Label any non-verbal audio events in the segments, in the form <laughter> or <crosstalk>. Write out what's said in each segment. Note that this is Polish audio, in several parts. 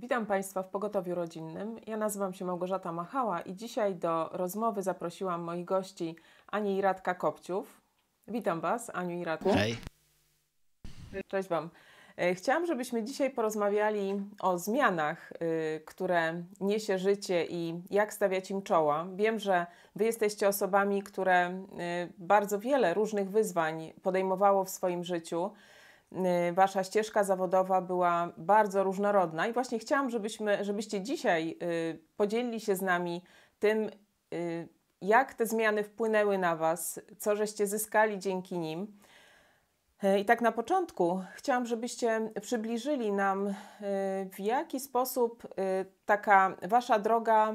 Witam Państwa w Pogotowiu Rodzinnym. Ja nazywam się Małgorzata Machała i dzisiaj do rozmowy zaprosiłam moich gości Ani i Radka Kopciów. Witam Was, Aniu i Radku. Hej. Cześć Wam. E, chciałam, żebyśmy dzisiaj porozmawiali o zmianach, e, które niesie życie i jak stawiać im czoła. Wiem, że Wy jesteście osobami, które e, bardzo wiele różnych wyzwań podejmowało w swoim życiu. Y, wasza ścieżka zawodowa była bardzo różnorodna i właśnie chciałam, żebyśmy, żebyście dzisiaj y, podzielili się z nami tym, y, jak te zmiany wpłynęły na Was, co żeście zyskali dzięki nim. I tak na początku chciałam, żebyście przybliżyli nam, w jaki sposób taka Wasza droga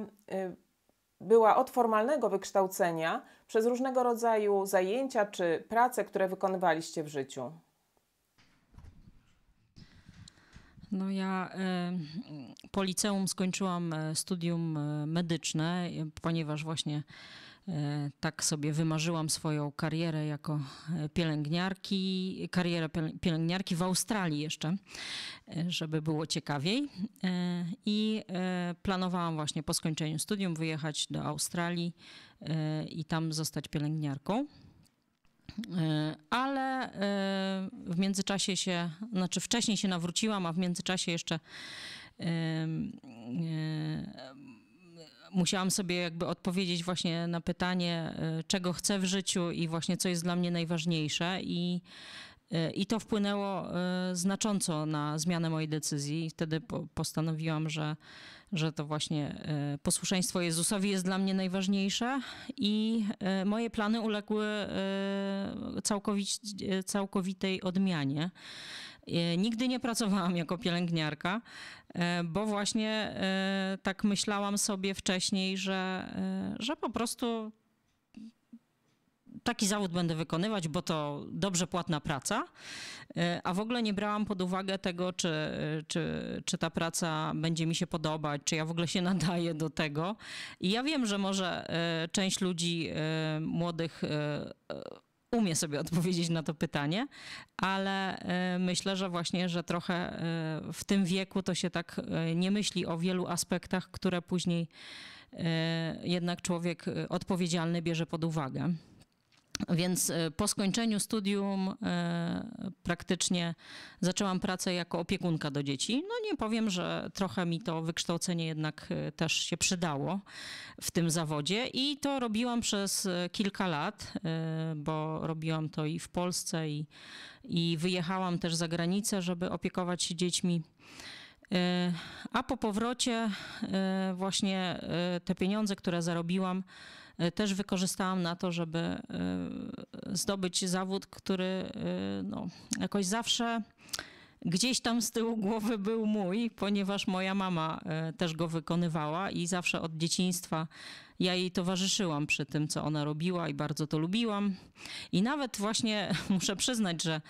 była od formalnego wykształcenia przez różnego rodzaju zajęcia czy prace, które wykonywaliście w życiu. No ja po liceum skończyłam e, studium e, medyczne, e, ponieważ właśnie tak sobie wymarzyłam swoją karierę jako pielęgniarki, karierę pielęgniarki w Australii jeszcze, żeby było ciekawiej. I planowałam właśnie po skończeniu studium wyjechać do Australii i tam zostać pielęgniarką. E, ale e, w międzyczasie się, znaczy wcześniej się nawróciłam, a w międzyczasie jeszcze e, musiałam sobie jakby odpowiedzieć właśnie na pytanie, czego chcę w życiu i właśnie co jest dla mnie najważniejsze i i to wpłynęło znacząco na zmianę mojej decyzji. Wtedy postanowiłam, że że to właśnie e, posłuszeństwo Jezusowi jest dla mnie najważniejsze i e, moje plany uległy e, całkowitej odmianie. Nigdy nie pracowałam jako pielęgniarka, bo właśnie tak myślałam sobie wcześniej, że, że po prostu taki zawód będę wykonywać, bo to dobrze płatna praca, e, a w ogóle nie brałam pod uwagę tego, czy, czy, czy ta praca będzie mi się podobać, czy ja w ogóle się <laughs> nadaję do tego. I ja wiem, że może e, część ludzi e, młodych umie sobie odpowiedzieć na to pytanie, ale myślę, że właśnie, że trochę w tym wieku to się tak nie myśli o wielu aspektach, które później jednak człowiek odpowiedzialny bierze pod uwagę. Więc e, po skończeniu studium e, praktycznie zaczęłam pracę jako opiekunka do dzieci. No nie powiem, że trochę mi to wykształcenie jednak e, też się przydało w tym zawodzie i to robiłam przez kilka lat, bo robiłam to i w Polsce i, i wyjechałam też za granicę, żeby opiekować się dziećmi. A po powrocie właśnie te pieniądze, które zarobiłam, E, też wykorzystałam na to, żeby e, zdobyć zawód, który e, no, jakoś zawsze gdzieś tam z tyłu głowy był mój, ponieważ moja mama też go wykonywała i zawsze od dzieciństwa ja jej towarzyszyłam przy tym, co ona robiła i bardzo to lubiłam. I nawet właśnie <laughs> muszę przyznać, że,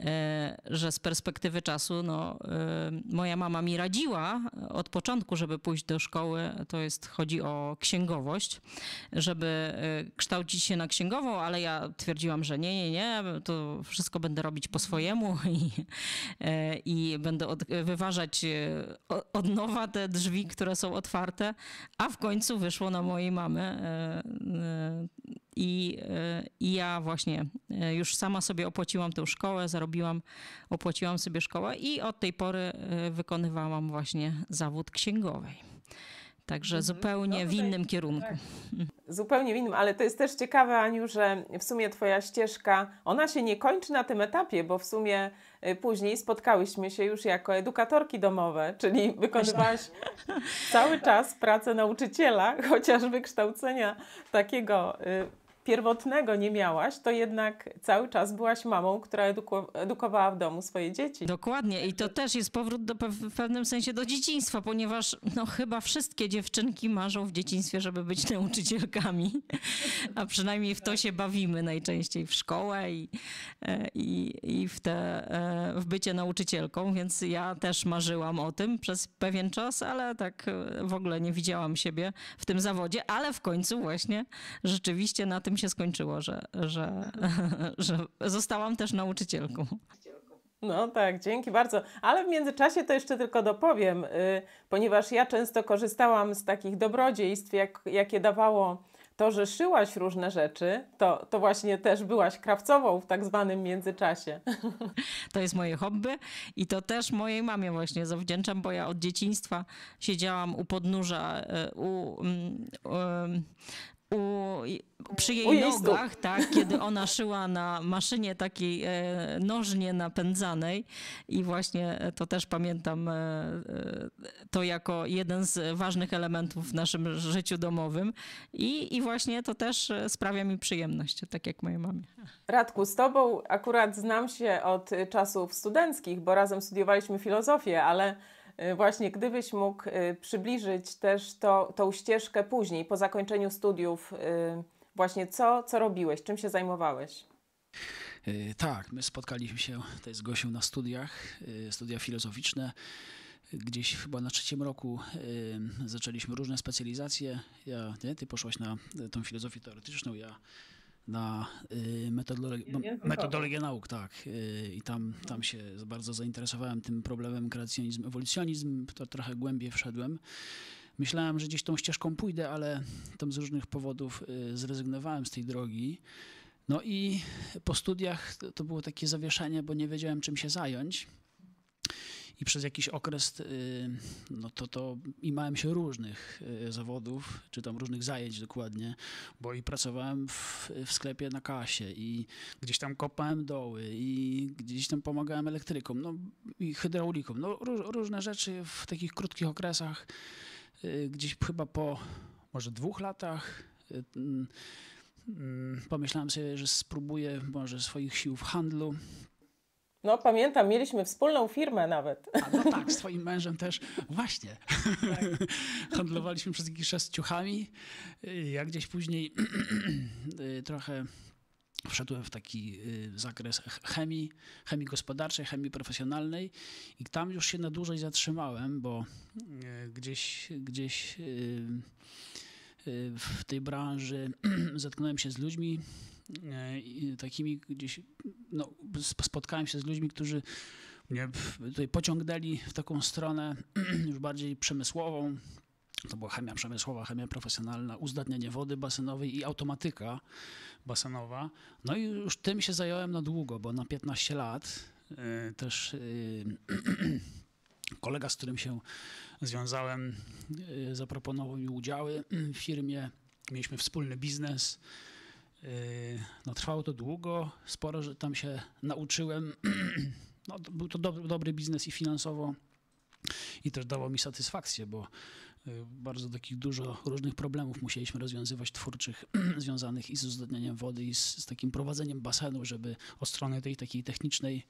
e, że z perspektywy czasu no, e, moja mama mi radziła od początku, żeby pójść do szkoły, to jest chodzi o księgowość, żeby e, kształcić się na księgową, ale ja twierdziłam, że nie, nie, nie, to wszystko będę robić po swojemu <laughs> i, i będę od, wyważać od nowa te drzwi, które są otwarte, a w końcu wyszło na moje mojej mamy. E, e, I, e, I ja właśnie już sama sobie opłaciłam tę szkołę, zarobiłam, opłaciłam sobie szkołę i od tej pory wykonywałam właśnie zawód księgowej. Także mhm. zupełnie no, w innym tak. kierunku. Tak zupełnie innym, ale to jest też ciekawe, Aniu, że w sumie Twoja ścieżka, ona się nie kończy na tym etapie, bo w sumie y, później spotkałyśmy się już jako edukatorki domowe, czyli wykonywałaś cały czas pracę nauczyciela, chociażby kształcenia takiego y, pierwotnego nie miałaś, to jednak cały czas byłaś mamą, która eduku edukowała w domu swoje dzieci. Dokładnie i to też jest powrót do, w pewnym sensie do dzieciństwa, ponieważ no, chyba wszystkie dziewczynki marzą w dzieciństwie, żeby być nauczycielkami, a przynajmniej w to się bawimy najczęściej w szkołę i, e, i, i w, te, e, w bycie nauczycielką, więc ja też marzyłam o tym przez pewien czas, ale tak e, w ogóle nie widziałam siebie w tym zawodzie, ale w końcu właśnie rzeczywiście na tym się skończyło, że, że, <laughs> że zostałam też nauczycielką. No tak, dzięki bardzo. Ale w międzyczasie to jeszcze tylko dopowiem, y, ponieważ ja często korzystałam z takich dobrodziejstw, jak, jakie dawało to, że szyłaś różne rzeczy, to, to właśnie też byłaś krawcową w tak zwanym międzyczasie. To jest moje hobby i to też mojej mamie właśnie zawdzięczam, bo ja od dzieciństwa siedziałam u podnóża, y, u, mm, y, u, przy jej, u jej nogach, tak, kiedy ona szyła na maszynie takiej e, nożnie napędzanej i właśnie e, to też pamiętam e, e, to jako jeden z ważnych elementów w naszym życiu domowym i, i właśnie to też e, sprawia mi przyjemność, tak jak mojej mamie. Radku, z tobą akurat znam się od czasów studenckich, bo razem studiowaliśmy filozofię, ale E, właśnie, gdybyś mógł e, przybliżyć też to, tą ścieżkę później, po zakończeniu studiów, e, właśnie co, co robiłeś, czym się zajmowałeś? Tak, my spotkaliśmy się tutaj z Gosią na studiach, studia filozoficzne. Gdzieś chyba na trzecim roku zaczęliśmy różne specjalizacje. Ja, nie, ty poszłaś na tą filozofię teoretyczną, ja na y, metodologię, metodologię nauk, tak. Y, I tam, tam się bardzo zainteresowałem tym problemem kreacjonizm, ewolucjonizm, to trochę głębiej wszedłem. Myślałem, że gdzieś tą ścieżką pójdę, ale tam z różnych powodów y, zrezygnowałem z tej drogi. No i po studiach to, to było takie zawieszenie, bo nie wiedziałem czym się zająć i przez jakiś okres y, no to, to imałem się różnych y, zawodów, czy tam różnych zajęć dokładnie, bo i pracowałem w, w sklepie na kasie i gdzieś tam kopałem doły i gdzieś tam pomagałem elektrykom no, i hydraulikom. No, róż, różne rzeczy w takich krótkich okresach, y, gdzieś chyba po może dwóch latach mm, mm, pomyślałem sobie, że spróbuję może swoich sił w handlu no pamiętam, mieliśmy wspólną firmę nawet. A no tak, z twoim mężem też. Właśnie. Tak. <laughs> Handlowaliśmy przez jakiś czas ciuchami. Ja gdzieś później <clears throat> y, trochę wszedłem w taki y, zakres chemii, chemii gospodarczej, chemii profesjonalnej i tam już się na dłużej zatrzymałem, bo y, gdzieś, gdzieś w tej branży <clears throat> zetknąłem się z ludźmi, E, takimi gdzieś, no, spotkałem się z ludźmi, którzy mnie tutaj pociągnęli w taką stronę <clears throat> już bardziej przemysłową, to była chemia przemysłowa, chemia profesjonalna, uzdatnianie wody basenowej i automatyka basenowa. No i już tym się zająłem na długo, bo na 15 lat e, też e, <clears throat> kolega, z którym się związałem, zaproponował mi udziały w firmie. Mieliśmy wspólny biznes Yy, no, trwało to długo, sporo że tam się nauczyłem. <clears throat> No, był to dobry, dobry biznes i finansowo. I też dało mi satysfakcję, bo yy, bardzo takich dużo różnych problemów musieliśmy rozwiązywać twórczych, <clears throat> związanych i z uzdatnianiem wody, i z, z takim prowadzeniem basenu, żeby od strony tej takiej technicznej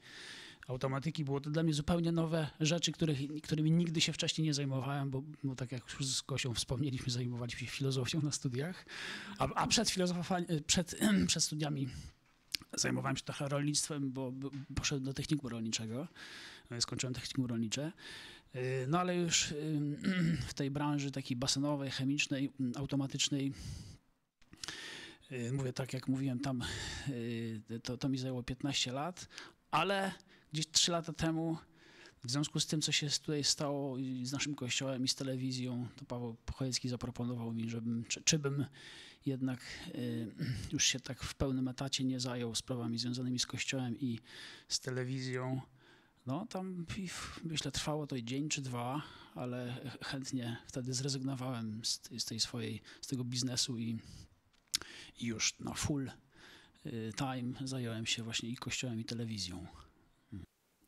automatyki. Było to dla mnie zupełnie nowe rzeczy, których, którymi nigdy się wcześniej nie zajmowałem, bo, bo tak jak już z Gosią wspomnieliśmy, zajmowaliśmy się filozofią na studiach, a, a przed, przed, <clears throat> przed studiami Zajmowałem się trochę rolnictwem, bo poszedłem do techniku rolniczego, e, skończyłem technikum rolnicze, e, no ale już e, <clears throat> w tej branży takiej basenowej, chemicznej, automatycznej, mówię tak jak mówiłem tam, to, to mi zajęło 15 lat, ale Gdzieś trzy lata temu, w związku z tym, co się tutaj stało z naszym kościołem i z telewizją, to Paweł Pochojecki zaproponował mi, żebym, czy, czy bym jednak y, już się tak w pełnym etacie nie zajął sprawami związanymi z kościołem i z telewizją. No, tam myślę, trwało to dzień czy dwa, ale chętnie wtedy zrezygnowałem z, z tej swojej, z tego biznesu i, i już na full y, time zająłem się właśnie i kościołem, i telewizją.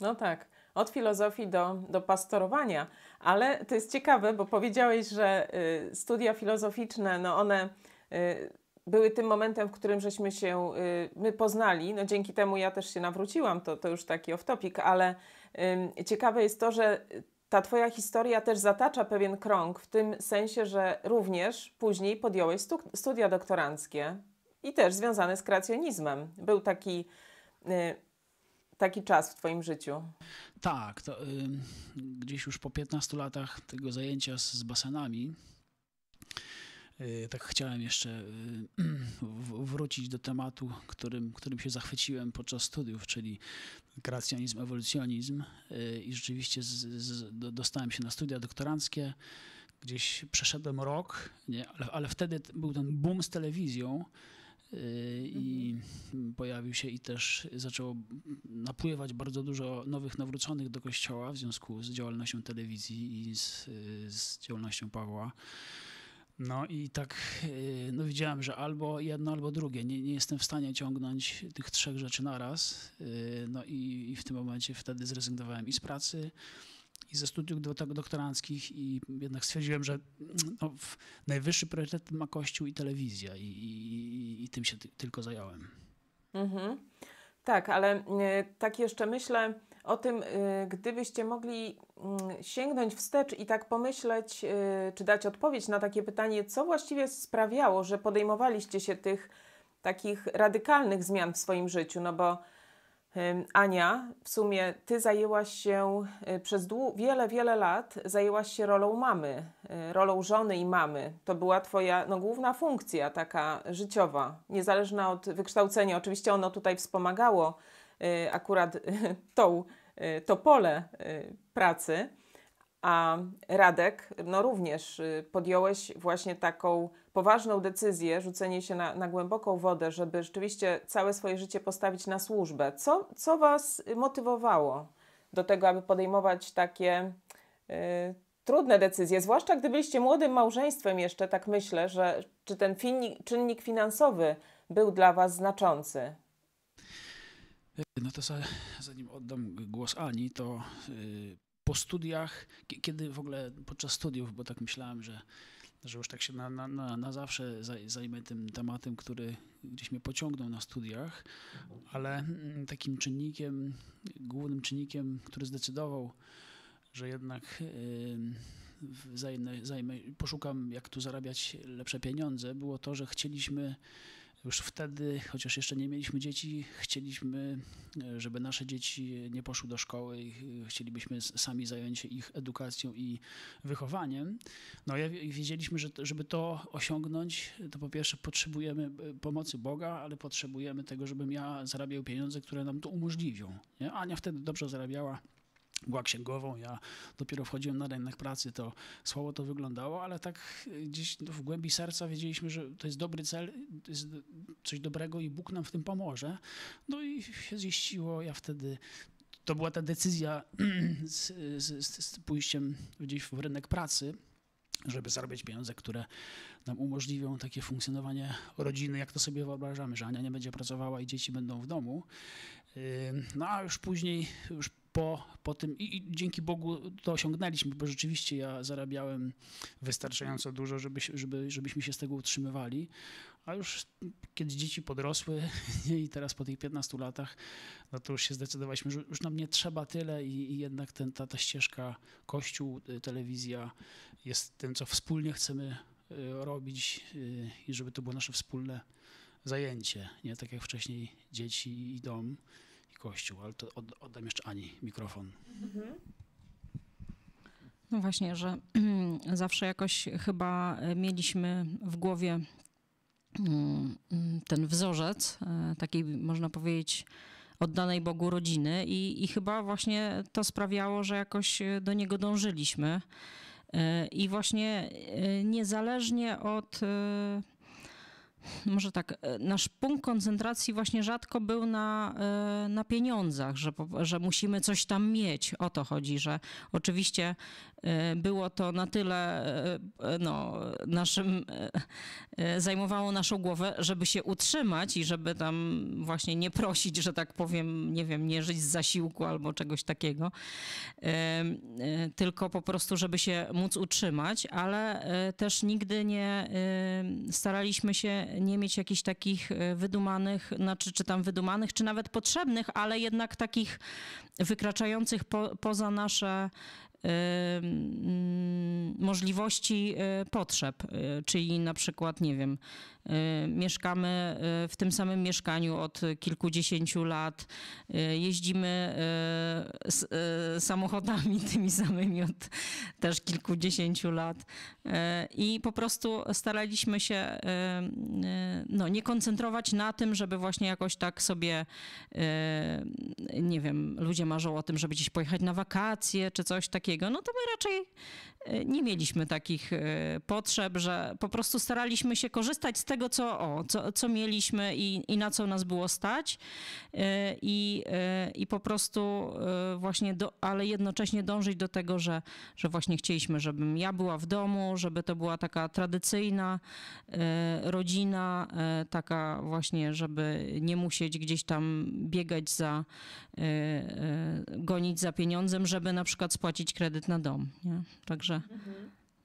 No tak. Od filozofii do, do pastorowania. Ale to jest ciekawe, bo powiedziałeś, że y, studia filozoficzne, no one y, były tym momentem, w którym żeśmy się y, my poznali. No dzięki temu ja też się nawróciłam, to, to już taki off-topic, ale ciekawe jest to, że ta Twoja historia też zatacza pewien krąg, w tym sensie, że również później podjąłeś studia doktoranckie i też związane z kreacjonizmem. Był taki y, taki czas w Twoim życiu? Tak, to, y, gdzieś już po 15 latach tego zajęcia z, z basenami. Y, tak chciałem jeszcze y, w, wrócić do tematu, którym, którym się zachwyciłem podczas studiów, czyli kreacjonizm, ewolucjonizm. Y, I rzeczywiście z, z, do, dostałem się na studia doktoranckie. Gdzieś przeszedłem rok, nie, ale, ale wtedy był ten boom z telewizją Y, i mhm. pojawił się i też zaczęło napływać bardzo dużo nowych nawróconych do kościoła w związku z działalnością telewizji i z, y, z działalnością Pawła. No i tak y, no widziałem, że albo jedno, albo drugie. Nie, nie jestem w stanie ciągnąć tych trzech rzeczy naraz. No i, i w tym momencie wtedy zrezygnowałem i z pracy, i ze studiów doktoranckich i jednak stwierdziłem, że no, najwyższy priorytet ma Kościół i telewizja i, i, i tym się ty, tylko zająłem. Mhm. Tak, ale e, tak jeszcze myślę o tym, e, gdybyście mogli mm, sięgnąć wstecz i tak pomyśleć, e, czy dać odpowiedź na takie pytanie, co właściwie sprawiało, że podejmowaliście się tych takich radykalnych zmian w swoim życiu, no bo Ania, w sumie ty zajęłaś się e, przez wiele, wiele lat, zajęłaś się rolą mamy, e, rolą żony i mamy. To była twoja no, główna funkcja taka życiowa, niezależna od wykształcenia. Oczywiście ono tutaj wspomagało e, akurat <laughs> tą, to pole pracy, a Radek, no również podjąłeś właśnie taką poważną decyzję, rzucenie się na, na, głęboką wodę, żeby rzeczywiście całe swoje życie postawić na służbę. Co, co Was motywowało do tego, aby podejmować takie y, trudne decyzje? Zwłaszcza gdy byliście młodym małżeństwem jeszcze, tak myślę, że czy ten finnik, czynnik finansowy był dla Was znaczący? No to za, zanim oddam głos Ani, to y, po studiach, kiedy w ogóle podczas studiów, bo tak myślałem, że że już tak się na, na, na, zawsze zajmę tym tematem, który gdzieś mnie pociągnął na studiach, ale mm, takim czynnikiem, głównym czynnikiem, który zdecydował, że jednak zajmę, zajmę, poszukam, jak tu zarabiać lepsze pieniądze, było to, że chcieliśmy już wtedy, chociaż jeszcze nie mieliśmy dzieci, chcieliśmy, e, żeby nasze dzieci nie poszły do szkoły, i e, chcielibyśmy sami zająć się ich edukacją i wychowaniem. No i wiedzieliśmy, że żeby to osiągnąć, to po pierwsze potrzebujemy e, pomocy Boga, ale potrzebujemy tego, żebym ja zarabiał pieniądze, które nam to umożliwią. Nie? Ania wtedy dobrze zarabiała była księgową, ja dopiero wchodziłem na rynek pracy, to słabo to wyglądało, ale tak gdzieś w głębi serca wiedzieliśmy, że to jest dobry cel, jest coś dobrego i Bóg nam w tym pomoże. No i się ziściło, ja wtedy to była ta decyzja <clears throat> z, z, z pójściem gdzieś w rynek pracy, żeby zarobić pieniądze, które nam umożliwią takie funkcjonowanie rodziny, jak to sobie wyobrażamy, że Ania nie będzie pracowała i dzieci będą w domu. No a już później, już po, po tym i, i, dzięki Bogu to osiągnęliśmy, bo rzeczywiście ja zarabiałem wystarczająco dużo, żeby, żeby, żebyśmy się z tego utrzymywali, a już kiedy dzieci podrosły <laughs> i teraz po tych 15 latach, no to już się zdecydowaliśmy, że już nam nie trzeba tyle i, i jednak ten, ta, ta ścieżka kościół, y, telewizja jest tym, co wspólnie chcemy y, robić y, i żeby to było nasze wspólne zajęcie, nie tak jak wcześniej dzieci i dom. Kościół, ale to oddam jeszcze Ani mikrofon. Mhm. No właśnie, że <clears throat> zawsze jakoś chyba e, mieliśmy w głowie mm, ten wzorzec e, takiej, można powiedzieć, oddanej Bogu rodziny i, i chyba właśnie to sprawiało, że jakoś e, do niego dążyliśmy. I właśnie niezależnie od może tak, e, nasz punkt koncentracji właśnie rzadko był na, e, na pieniądzach, że, że musimy coś tam mieć. O to chodzi, że oczywiście E, było to na tyle, e, e, no, naszym, zajmowało naszą głowę, żeby się utrzymać i żeby tam właśnie nie prosić, że tak powiem, nie wiem, nie żyć z zasiłku albo czegoś takiego, tylko po prostu, żeby się móc utrzymać, ale też nigdy nie staraliśmy się nie mieć jakichś takich wydumanych, znaczy czy tam wydumanych, czy nawet potrzebnych, ale jednak takich wykraczających po, poza nasze Mm, możliwości e, potrzeb, e, czyli na przykład, nie wiem, Y, mieszkamy y, w tym samym mieszkaniu od kilkudziesięciu lat. Y, jeździmy samochodami <laughs> tymi samymi od też kilkudziesięciu lat. I po prostu staraliśmy się no, nie koncentrować na tym, żeby właśnie jakoś tak sobie, nie wiem, ludzie marzą o tym, żeby gdzieś pojechać na wakacje czy coś takiego. No to my raczej E, nie mieliśmy takich e, potrzeb, że po prostu staraliśmy się korzystać z tego, co, o, co, co mieliśmy i, i na co nas było stać. E, I, i po prostu właśnie, do, ale jednocześnie dążyć do tego, że, że właśnie chcieliśmy, żebym ja była w domu, żeby to była taka tradycyjna rodzina, taka właśnie, żeby nie musieć gdzieś tam biegać za, gonić za pieniądzem, żeby na przykład spłacić kredyt na dom. Nie? Także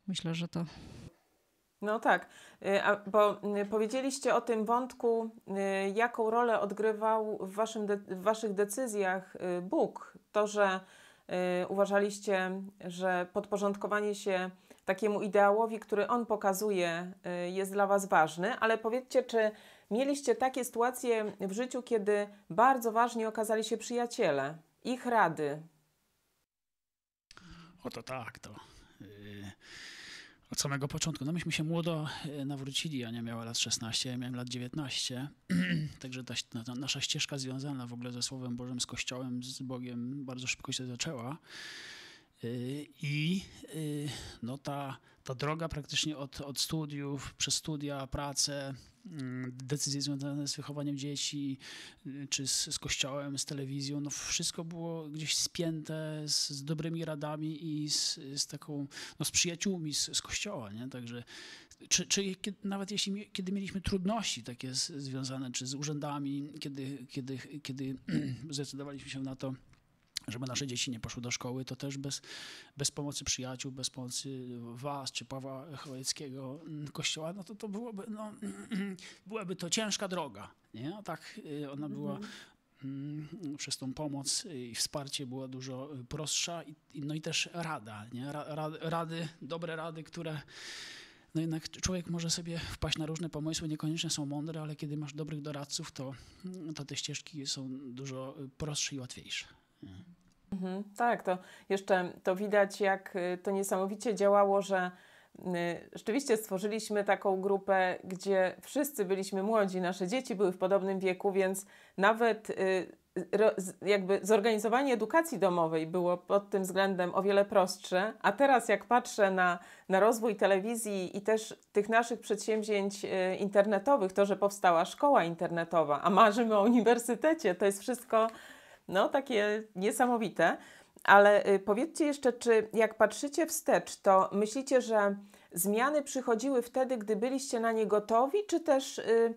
myślę, że to. No tak, y, bo y, powiedzieliście o tym wątku, y, jaką rolę odgrywał w, waszym de w waszych decyzjach Bóg. To, że uważaliście, że podporządkowanie się takiemu ideałowi, który on pokazuje, jest dla was ważny, ale powiedzcie, czy mieliście takie sytuacje w życiu, kiedy bardzo ważni okazali się przyjaciele, ich rady? Oto to tak, to Yy, od samego początku. No myśmy się młodo yy, nawrócili, Ania miała lat 16, ja miałem lat 19, <clears throat> także ta, ta, nasza ścieżka związana w ogóle ze Słowem Bożym, z Kościołem, z Bogiem bardzo szybko się zaczęła. Yy, I no ta, ta droga praktycznie od, od studiów, przez studia, pracę, Mm, decyzje związane z wychowaniem dzieci, y, czy z, z kościołem, z telewizją, no wszystko było gdzieś spięte z, z dobrymi radami i z, z taką, no z przyjaciółmi z, z kościoła, nie? Także, czy, czy kiedy, nawet jeśli, kiedy mieliśmy trudności takie z, związane, czy z urzędami, kiedy, kiedy, kiedy <clears throat> zdecydowaliśmy się na to, żeby nasze dzieci nie poszły do szkoły, to też bez, bez pomocy przyjaciół, bez pomocy was czy Pawła Chojeckiego mm, kościoła, no to, to byłoby, no, <clears throat> byłaby to ciężka droga. Nie? A tak y, ona była mhm. mm, przez tą pomoc i wsparcie była dużo prostsza, i, no i też rada, nie? rady, dobre rady, które no jednak człowiek może sobie wpaść na różne pomysły, niekoniecznie są mądre, ale kiedy masz dobrych doradców, to, to te ścieżki są dużo prostsze i łatwiejsze. Mhm, tak, to jeszcze to widać, jak y, to niesamowicie działało, że y, rzeczywiście stworzyliśmy taką grupę, gdzie wszyscy byliśmy młodzi, nasze dzieci były w podobnym wieku, więc nawet y, jakby zorganizowanie edukacji domowej było pod tym względem o wiele prostsze, a teraz jak patrzę na, na rozwój telewizji i też tych naszych przedsięwzięć internetowych, to, że powstała szkoła internetowa, a marzymy o uniwersytecie, to jest wszystko no, takie niesamowite. Ale y, powiedzcie jeszcze, czy jak patrzycie wstecz, to myślicie, że zmiany przychodziły wtedy, gdy byliście na nie gotowi, czy też y,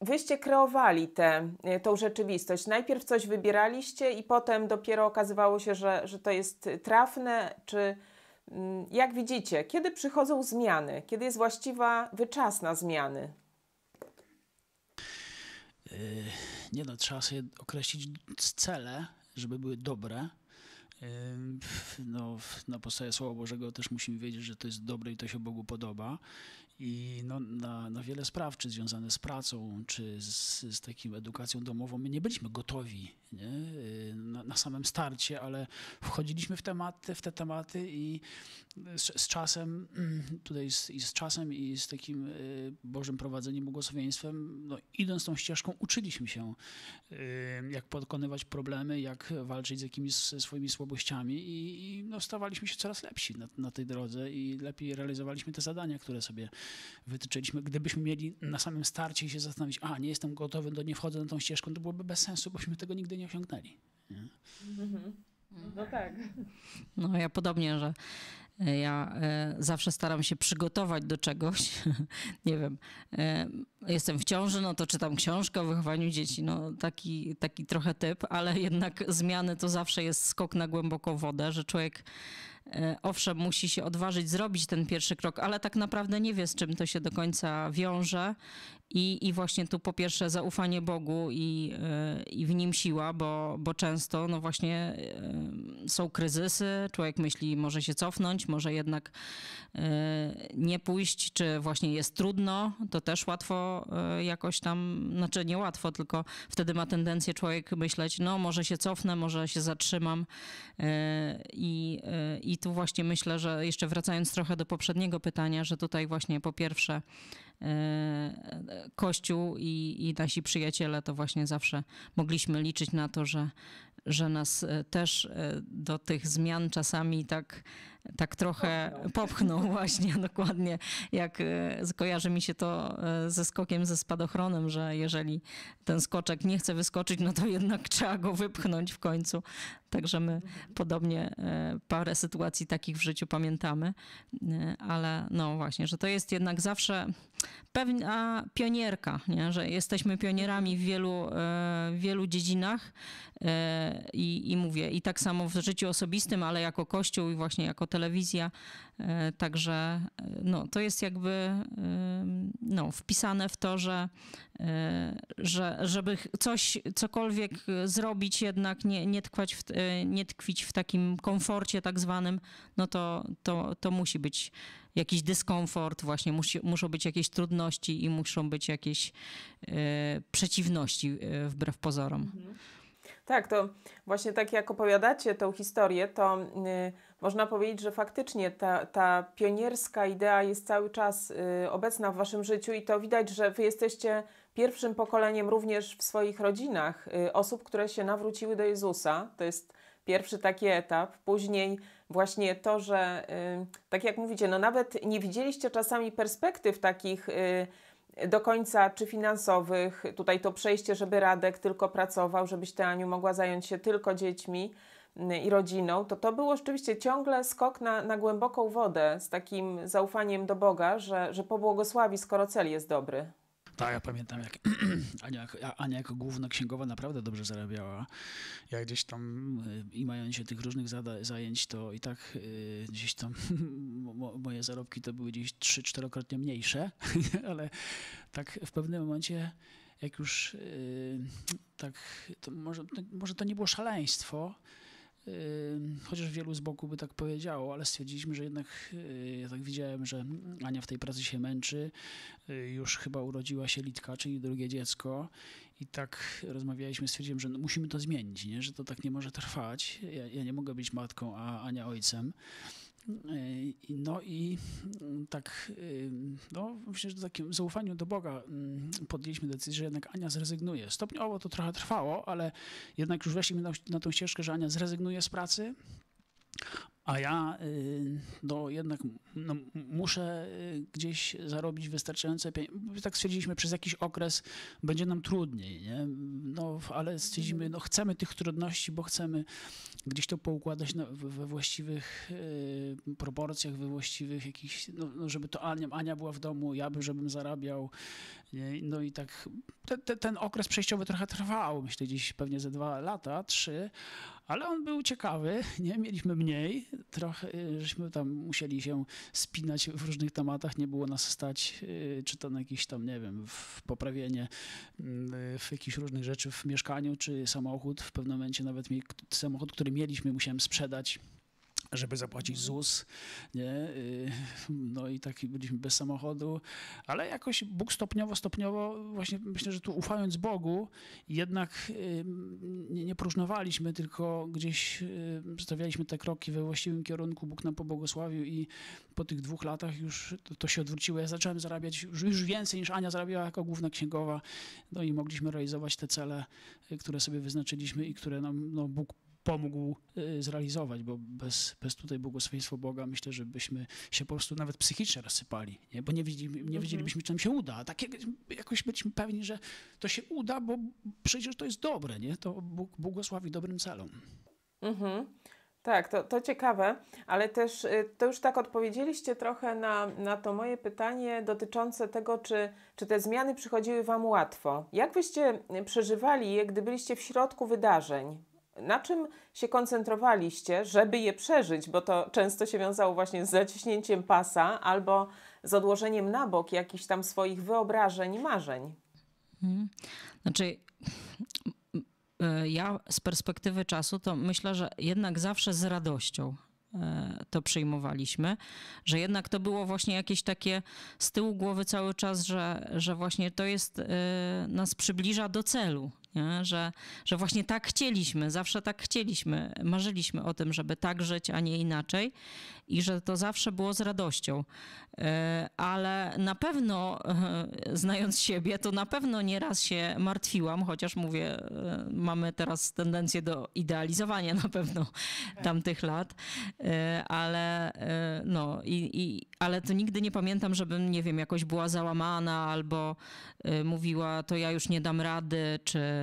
wyście kreowali tę y, tą rzeczywistość? Najpierw coś wybieraliście i potem dopiero okazywało się, że, że to jest trafne, czy mm, jak widzicie, kiedy przychodzą zmiany, kiedy jest właściwa wyczas na zmiany? Y, nie no, trzeba sobie określić cele, żeby były dobre. Y, no, na podstawie Słowa Bożego też musimy wiedzieć, że to jest dobre i to się Bogu podoba. I no, na, na wiele spraw, czy związane z pracą, czy z, z takim edukacją domową, my nie byliśmy gotowi nie? Y, na, na, samym starcie, ale wchodziliśmy w, tematy, w te tematy i z, z czasem, <clears throat> tutaj z, i z czasem i z takim y, Bożym prowadzeniem, błogosławieństwem, no, idąc tą ścieżką, uczyliśmy się, y, jak pokonywać problemy, jak walczyć z jakimiś swoimi słabościami i, i no, stawaliśmy się coraz lepsi na, na tej drodze i lepiej realizowaliśmy te zadania, które sobie wytyczyliśmy. Gdybyśmy mieli na samym starcie się zastanowić, a nie jestem gotowy, do nie wchodzę na tą ścieżkę, to byłoby bez sensu, bośmy tego nigdy nie osiągnęli. Nie? Mhm. No tak. No ja podobnie, że e, ja e, zawsze staram się przygotować do czegoś. <laughs> nie wiem, e, jestem w ciąży, no to czytam książkę o wychowaniu dzieci. No taki, taki trochę typ, ale jednak zmiany to zawsze jest skok na głęboką wodę, że człowiek owszem musi się odważyć zrobić ten pierwszy krok, ale tak naprawdę nie wie z czym to się do końca wiąże i, I właśnie tu po pierwsze zaufanie Bogu i, e, i w nim siła, bo, bo często no właśnie e, są kryzysy, człowiek myśli, może się cofnąć, może jednak e, nie pójść, czy właśnie jest trudno, to też łatwo jakoś tam, znaczy nie łatwo, tylko wtedy ma tendencję człowiek myśleć, no może się cofnę, może się zatrzymam. I, i tu właśnie myślę, że jeszcze wracając trochę do poprzedniego pytania, że tutaj właśnie po pierwsze, E, Kościół i, i nasi przyjaciele, to właśnie zawsze mogliśmy liczyć na to, że, że nas e, też e, do tych zmian czasami tak tak trochę popchnął, popchnął <laughs> właśnie dokładnie, jak e, kojarzy mi się to e, ze skokiem ze spadochronem, że jeżeli ten skoczek nie chce wyskoczyć, no to jednak <laughs> trzeba go wypchnąć w końcu. Także my podobnie e, parę sytuacji takich w życiu pamiętamy, ale no właśnie, że to jest jednak zawsze pewna pionierka, nie? że jesteśmy pionierami w wielu, w wielu dziedzinach i, i mówię, i tak samo w życiu osobistym, ale jako kościół i właśnie jako te telewizja. E, także e, no, to jest jakby no, wpisane w to, że, e, że żeby coś, cokolwiek zrobić, jednak nie, nie, tkwać w, nie tkwić w takim komforcie tak zwanym, no to, to, to musi być jakiś dyskomfort, właśnie musi, muszą być jakieś trudności i muszą być jakieś przeciwności wbrew pozorom. Mhm. Tak, to właśnie tak jak opowiadacie tą historię, to y, można powiedzieć, że faktycznie ta, ta pionierska idea jest cały czas y, obecna w waszym życiu i to widać, że wy jesteście pierwszym pokoleniem również w swoich rodzinach y, osób, które się nawróciły do Jezusa. To jest pierwszy taki etap. Później właśnie to, że y, tak jak mówicie, no nawet nie widzieliście czasami perspektyw takich y, do końca, czy finansowych, tutaj to przejście, żeby Radek tylko pracował, żebyś Ty, Aniu, mogła zająć się tylko dziećmi mm, i rodziną, to to było rzeczywiście ciągle skok na, na głęboką wodę z takim zaufaniem do Boga, że, że pobłogosławi, skoro cel jest dobry. Tak, ja pamiętam, jak <clears throat> Ania, Ania jako główna księgowa naprawdę dobrze zarabiała. Ja gdzieś tam y, i mając się tych różnych zada- zajęć, to i tak y, gdzieś tam <laughs> mo- moje zarobki to były gdzieś trzy-czterokrotnie mniejsze, <laughs> ale tak w pewnym momencie jak już y, tak, to może, to, może to nie było szaleństwo, chociaż wielu z boku by tak powiedziało, ale stwierdziliśmy, że jednak y, ja tak widziałem, że Ania w tej pracy się męczy, y, już chyba urodziła się Litka, czyli drugie dziecko i tak rozmawialiśmy, stwierdziłem, że no musimy to zmienić, nie? że to tak nie może trwać, ja, ja nie mogę być matką, a Ania ojcem. Yy, no i mm, tak, yy, no myślę, że w takim zaufaniu do Boga mm, podjęliśmy decyzję, że jednak Ania zrezygnuje. Stopniowo to trochę trwało, ale jednak już weszliśmy na, na tą ścieżkę, że Ania zrezygnuje z pracy, a ja yy, no, jednak no, muszę y, gdzieś zarobić wystarczające pieniądze. Tak stwierdziliśmy, przez jakiś okres będzie nam trudniej, nie? No, ale stwierdziliśmy, no chcemy tych trudności, bo chcemy gdzieś to poukładać na, we właściwych y, proporcjach, we właściwych jakichś, no, no, żeby to Ania, Ania była w domu, ja bym, żebym zarabiał, nie? no i tak te, te, ten okres przejściowy trochę trwał, myślę gdzieś pewnie ze dwa lata, trzy, ale on był ciekawy, <laughs> nie? Mieliśmy mniej, trochę, y, żeśmy tam musieli się spinać w różnych tematach, nie było nas stać, y, czy to na jakieś tam, nie wiem, w poprawienie mm, w jakichś różnych rzeczy w mieszkaniu, czy samochód. W pewnym momencie nawet mi, samochód, który mieliśmy, musiałem sprzedać żeby zapłacić mhm. ZUS, nie? Y, no i tak byliśmy bez samochodu, ale jakoś Bóg stopniowo, stopniowo, właśnie myślę, że tu ufając Bogu, jednak y, nie, nie próżnowaliśmy, tylko gdzieś y, stawialiśmy te kroki we właściwym kierunku, Bóg nam pobłogosławił i po tych dwóch latach już to, to się odwróciło, ja zacząłem zarabiać już, już więcej niż Ania zarabiała jako główna księgowa, no i mogliśmy realizować te cele, które sobie wyznaczyliśmy i które nam no, Bóg pomógł y, zrealizować, bo bez, bez tutaj błogosławieństwa Boga myślę, że byśmy się po prostu nawet psychicznie rozsypali, nie? bo nie, widzieli, nie mhm. wiedzielibyśmy, czy nam się uda. A tak jakoś byliśmy pewni, że to się uda, bo przecież to jest dobre, nie? to Bóg błogosławi dobrym celom. Mhm. Tak, to, to ciekawe, ale też y, to już tak odpowiedzieliście trochę na, na to moje pytanie dotyczące tego, czy, czy te zmiany przychodziły Wam łatwo. Jak byście y, przeżywali je, gdy byliście w środku wydarzeń? Na czym się koncentrowaliście, żeby je przeżyć? Bo to często się wiązało właśnie z zaciśnięciem pasa albo z odłożeniem na bok jakichś tam swoich wyobrażeń i marzeń. Mhm. Znaczy, e, ja z perspektywy czasu to myślę, że jednak zawsze z radością e, to przyjmowaliśmy, że jednak to było właśnie jakieś takie z tyłu głowy cały czas, że, że właśnie to jest, e, nas przybliża do celu, nie? Że, że właśnie tak chcieliśmy, zawsze tak chcieliśmy, marzyliśmy o tym, żeby tak żyć, a nie inaczej i że to zawsze było z radością. E, ale na pewno, e, znając siebie, to na pewno nieraz się martwiłam, chociaż mówię, e, mamy teraz tendencję do idealizowania na pewno tak. tamtych lat, ale no i, i ale to nigdy nie pamiętam, żebym, nie wiem, jakoś była załamana albo mówiła, to ja już nie dam rady, czy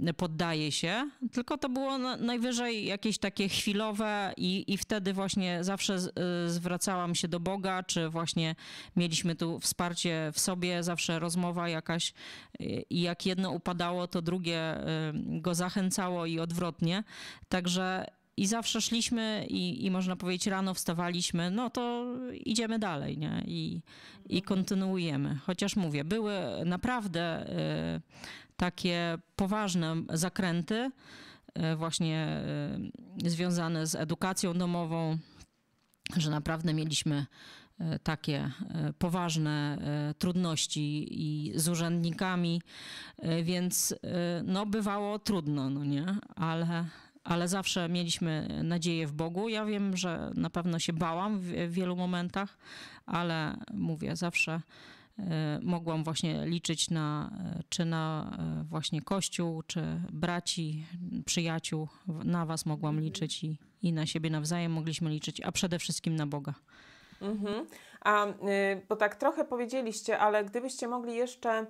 Y, poddaje się, tylko to było najwyżej jakieś takie chwilowe i, i wtedy właśnie zawsze y, zwracałam się do Boga, czy właśnie mieliśmy tu wsparcie w sobie, zawsze rozmowa jakaś i y, jak jedno upadało, to drugie go zachęcało i odwrotnie. Także i zawsze szliśmy i, i można powiedzieć rano wstawaliśmy, no to idziemy dalej nie? I, i kontynuujemy. Chociaż mówię, były naprawdę y, takie poważne zakręty y, właśnie y, związane z edukacją domową, że naprawdę mieliśmy takie poważne trudności i z urzędnikami, więc no bywało trudno, no nie, ale ale zawsze mieliśmy nadzieję w Bogu. Ja wiem, że na pewno się bałam w, w wielu momentach, ale mówię, zawsze e, mogłam właśnie liczyć na, czy na e, właśnie Kościół, czy braci, przyjaciół. Na Was mogłam mhm. liczyć i, i na siebie nawzajem mogliśmy liczyć, a przede wszystkim na Boga. Mhm. A, y, bo tak trochę powiedzieliście, ale gdybyście mogli jeszcze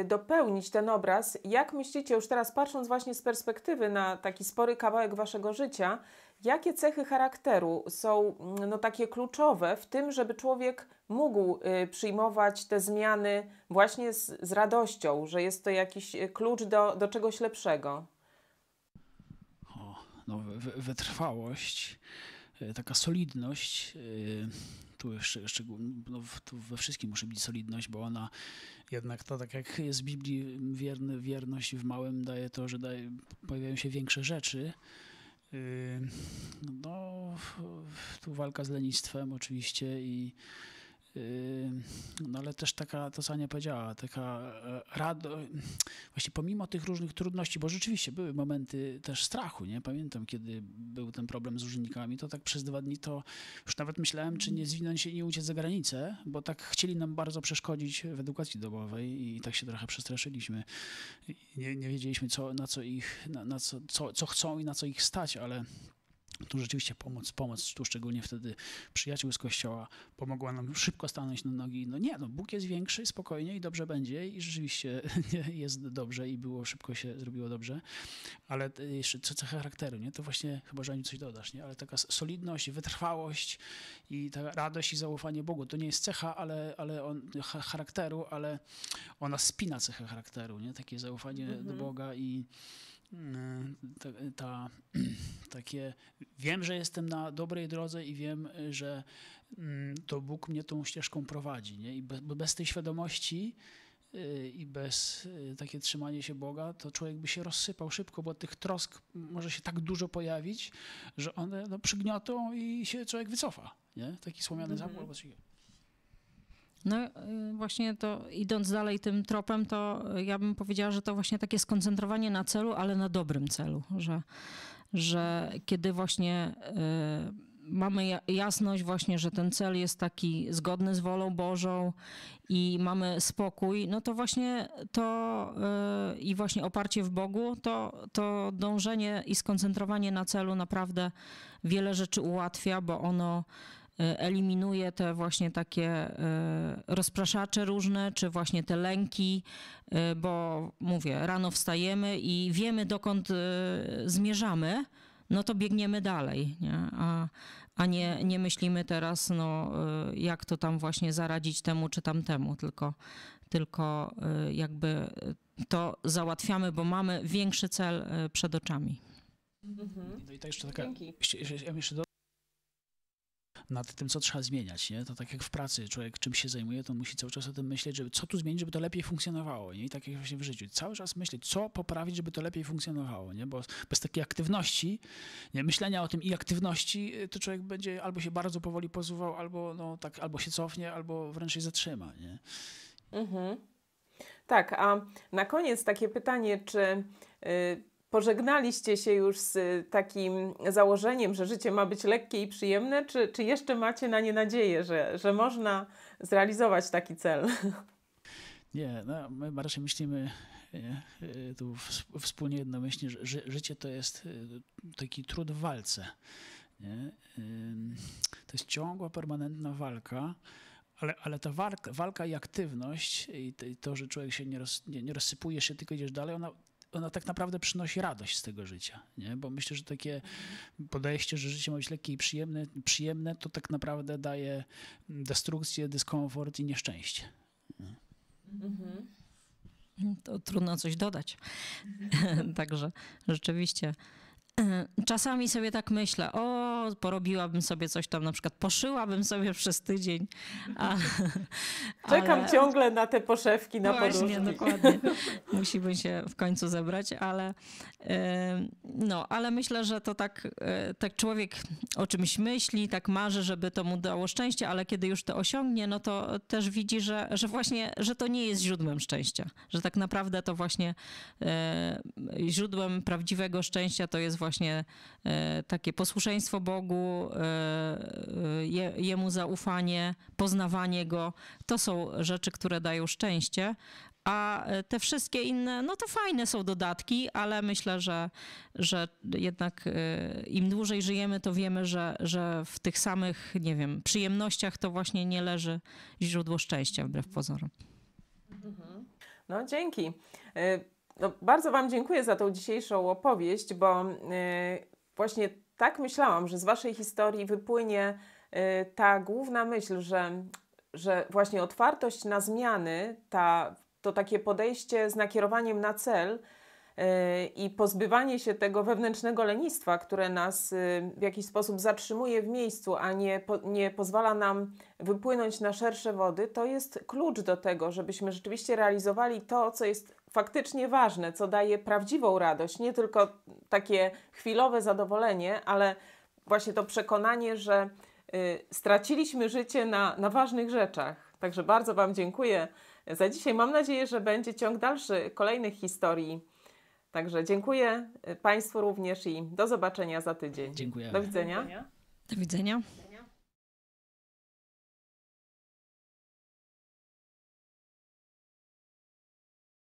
Y, dopełnić ten obraz. Jak myślicie, już teraz patrząc właśnie z perspektywy na taki spory kawałek waszego życia, jakie cechy charakteru są mm, no, takie kluczowe w tym, żeby człowiek mógł y, przyjmować te zmiany właśnie z, z radością, że jest to jakiś y, klucz do, do czegoś lepszego? O, no, wytrwałość, taka solidność. Tu jeszcze, jeszcze no, tu we wszystkim musi być solidność, bo ona jednak to tak jak jest w Biblii wierny, wierność w małym daje to, że daje, pojawiają się większe rzeczy. Yy, no, tu walka z lenistwem oczywiście i no ale też taka, to co Ania powiedziała, taka e, radość, właśnie pomimo tych różnych trudności, bo rzeczywiście były momenty też strachu, nie? Pamiętam, kiedy był ten problem z urzędnikami, to tak przez dwa dni to już nawet myślałem, czy nie zwinąć się i nie uciec za granicę, bo tak chcieli nam bardzo przeszkodzić w edukacji domowej i tak się trochę przestraszyliśmy. Nie, nie wiedzieliśmy, co, na co ich, na, na co, co, co chcą i na co ich stać, ale tu rzeczywiście pomoc, pomoc, tu szczególnie wtedy przyjaciół z kościoła, pomogła nam szybko stanąć na nogi. No nie, no Bóg jest większy, spokojnie i dobrze będzie i rzeczywiście <laughs> jest dobrze i było, szybko się zrobiło dobrze, ale e, jeszcze co cechy charakteru, nie, to właśnie chyba, że ani coś dodasz, nie, ale taka solidność, wytrwałość i ta radość i zaufanie Bogu, to nie jest cecha, ale, ale on, charakteru, ale ona spina cechę charakteru, nie, takie zaufanie mhm. do Boga i Yy, ta, ta, <clears throat> takie wiem, że jestem na dobrej drodze i wiem, że mm, to Bóg mnie tą ścieżką prowadzi. Nie? I bez, bez tej świadomości yy, i bez yy, takie trzymanie się Boga, to człowiek by się rozsypał szybko, bo tych trosk może się tak dużo pojawić, że one no, przygniotą i się człowiek wycofa. Nie? Taki słomiany mm -hmm. zapłon. No y, właśnie to idąc dalej tym tropem, to ja bym powiedziała, że to właśnie takie skoncentrowanie na celu, ale na dobrym celu, że, że kiedy właśnie y, mamy jasność właśnie, że ten cel jest taki zgodny z wolą Bożą i mamy spokój, no to właśnie to y, i właśnie oparcie w Bogu, to, to dążenie i skoncentrowanie na celu naprawdę wiele rzeczy ułatwia, bo ono E, eliminuje te właśnie takie e, rozpraszacze różne, czy właśnie te lęki, e, bo mówię, rano wstajemy i wiemy dokąd zmierzamy, no to biegniemy dalej, nie? a, a nie, nie myślimy teraz, no, jak to tam właśnie zaradzić temu czy tamtemu, tylko, tylko jakby to załatwiamy, bo mamy większy cel przed oczami. Mhm. No i to jeszcze taka. Dzięki. Ja jeszcze do nad tym, co trzeba zmieniać. Nie? To tak jak w pracy, człowiek czym się zajmuje, to musi cały czas o tym myśleć, żeby co tu zmienić, żeby to lepiej funkcjonowało. Nie? I tak jak właśnie w życiu. Cały czas myśleć, co poprawić, żeby to lepiej funkcjonowało. Nie? Bo bez takiej aktywności, nie? myślenia o tym i aktywności, y, to człowiek będzie albo się bardzo powoli posuwał, albo, no, tak, albo się cofnie, albo wręcz się zatrzyma. Nie? Mhm. Tak, a na koniec takie pytanie, czy. Yy Pożegnaliście się już z y, takim założeniem, że życie ma być lekkie i przyjemne, czy, czy jeszcze macie na nie nadzieję, że, że można zrealizować taki cel? <laughs> Nie, no, my raczej myślimy nie, e, tu wspólnie jednomyślnie, że życie to jest e, taki trud w walce. Nie? To jest ciągła, permanentna walka, ale, ale ta walka, walka i aktywność i to, że człowiek się nie, roz, nie, nie rozsypuje się, tylko idziesz dalej, ona ona tak naprawdę przynosi radość z tego życia, nie? bo myślę, że takie podejście, że życie ma być lekkie i przyjemne, przyjemne to tak naprawdę daje destrukcję, dyskomfort i nieszczęście. Mhm. To trudno coś dodać. Mhm. <laughs> Także rzeczywiście. Czasami sobie tak myślę, o porobiłabym sobie coś tam, na przykład poszyłabym sobie przez tydzień. A, <laughs> Czekam ale... ciągle na te poszewki, na Właśnie, poduszki. dokładnie. <laughs> Musimy się w końcu zebrać, ale no, ale myślę, że to tak, e, tak człowiek o czymś myśli, tak marzy, żeby to mu dało szczęście, ale kiedy już to osiągnie, no to też widzi, że, że właśnie, że to nie jest źródłem szczęścia, że tak naprawdę to właśnie e, źródłem prawdziwego szczęścia to jest właśnie e, takie posłuszeństwo bo Bogu, e, e, je, Jemu zaufanie, poznawanie Go, to są rzeczy, które dają szczęście. A e, te wszystkie inne, no to fajne są dodatki, ale myślę, że, że jednak im dłużej żyjemy, to wiemy, że, że w tych samych, nie wiem, przyjemnościach to właśnie nie leży źródło szczęścia, wbrew pozorom. Mhm. No dzięki. No, bardzo Wam dziękuję za tą dzisiejszą opowieść, bo właśnie tak myślałam, że z Waszej historii wypłynie y, ta główna myśl, że, że właśnie otwartość na zmiany, ta, to takie podejście z nakierowaniem na cel y, i pozbywanie się tego wewnętrznego lenistwa, które nas y, w jakiś sposób zatrzymuje w miejscu, a nie, po, nie pozwala nam wypłynąć na szersze wody, to jest klucz do tego, żebyśmy rzeczywiście realizowali to, co jest faktycznie ważne, co daje prawdziwą radość, nie tylko takie chwilowe zadowolenie, ale właśnie to przekonanie, że y, straciliśmy życie na, na ważnych rzeczach. Także bardzo Wam dziękuję za dzisiaj. Mam nadzieję, że będzie ciąg dalszy kolejnych historii. Także dziękuję y, Państwu również i do zobaczenia za tydzień. Dziękuję. Do widzenia. Do widzenia.